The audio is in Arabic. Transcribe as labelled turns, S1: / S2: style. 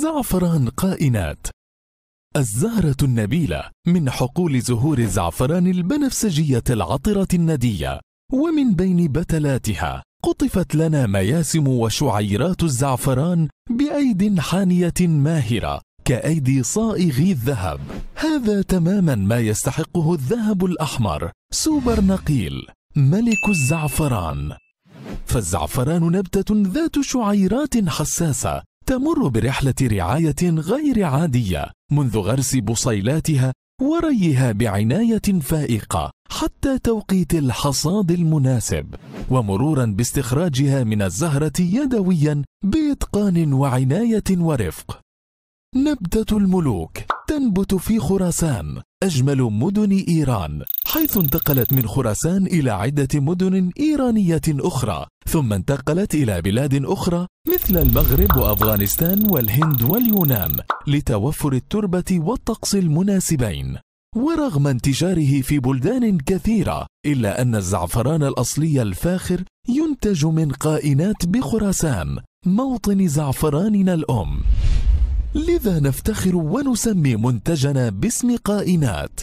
S1: زعفران قائنات الزهرة النبيلة من حقول زهور الزعفران البنفسجية العطرة الندية ومن بين بتلاتها قطفت لنا مياسم وشعيرات الزعفران بأيد حانية ماهرة كأيدي صائغي الذهب هذا تماما ما يستحقه الذهب الأحمر سوبر نقيل ملك الزعفران فالزعفران نبتة ذات شعيرات حساسة تمر برحلة رعاية غير عادية منذ غرس بصيلاتها وريها بعناية فائقة حتى توقيت الحصاد المناسب ومرورا باستخراجها من الزهرة يدويا بإتقان وعناية ورفق نبتة الملوك تنبت في خراسان أجمل مدن إيران حيث انتقلت من خراسان إلى عدة مدن إيرانية أخرى ثم انتقلت إلى بلاد أخرى مثل المغرب وأفغانستان والهند واليونان لتوفر التربة والطقس المناسبين ورغم انتشاره في بلدان كثيرة إلا أن الزعفران الأصلي الفاخر ينتج من قائنات بخراسان موطن زعفراننا الأم لذا نفتخر ونسمي منتجنا باسم قائنات